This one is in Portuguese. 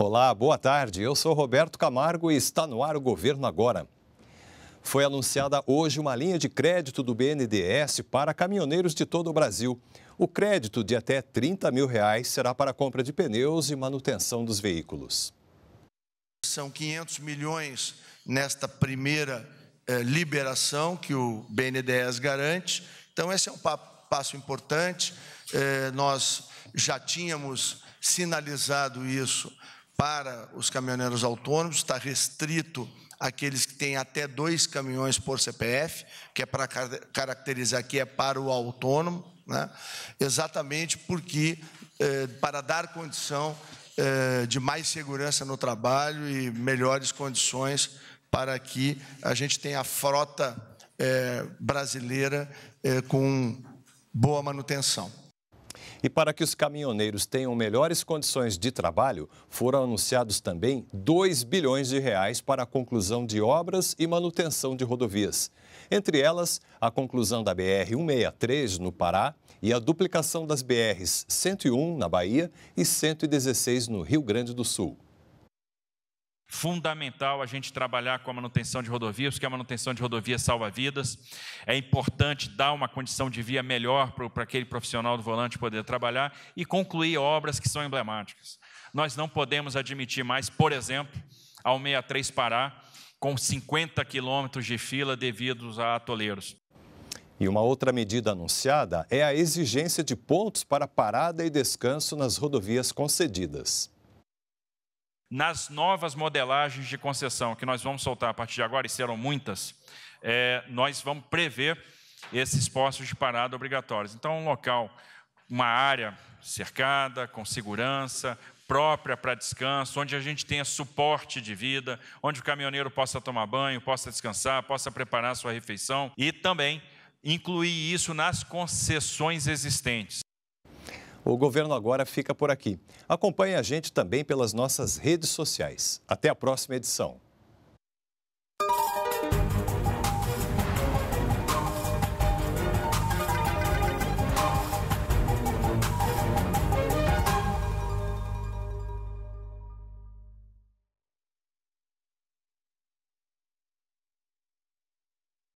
Olá, boa tarde. Eu sou Roberto Camargo e está no ar o Governo Agora. Foi anunciada hoje uma linha de crédito do BNDES para caminhoneiros de todo o Brasil. O crédito de até 30 mil reais será para a compra de pneus e manutenção dos veículos. São 500 milhões nesta primeira eh, liberação que o BNDES garante. Então, esse é um passo importante. Eh, nós já tínhamos sinalizado isso para os caminhoneiros autônomos, está restrito àqueles que têm até dois caminhões por CPF, que é para caracterizar que é para o autônomo, né? exatamente porque, eh, para dar condição eh, de mais segurança no trabalho e melhores condições para que a gente tenha a frota eh, brasileira com boa manutenção. E para que os caminhoneiros tenham melhores condições de trabalho, foram anunciados também 2 bilhões de reais para a conclusão de obras e manutenção de rodovias. Entre elas, a conclusão da BR 163 no Pará e a duplicação das BRs 101 na Bahia e 116 no Rio Grande do Sul fundamental a gente trabalhar com a manutenção de rodovias, porque a manutenção de rodovias salva vidas. É importante dar uma condição de via melhor para aquele profissional do volante poder trabalhar e concluir obras que são emblemáticas. Nós não podemos admitir mais, por exemplo, ao 63 Pará, com 50 quilômetros de fila devidos a atoleiros. E uma outra medida anunciada é a exigência de pontos para parada e descanso nas rodovias concedidas nas novas modelagens de concessão que nós vamos soltar a partir de agora, e serão muitas, é, nós vamos prever esses postos de parada obrigatórios. Então, um local, uma área cercada, com segurança, própria para descanso, onde a gente tenha suporte de vida, onde o caminhoneiro possa tomar banho, possa descansar, possa preparar sua refeição e também incluir isso nas concessões existentes. O Governo Agora fica por aqui. Acompanhe a gente também pelas nossas redes sociais. Até a próxima edição.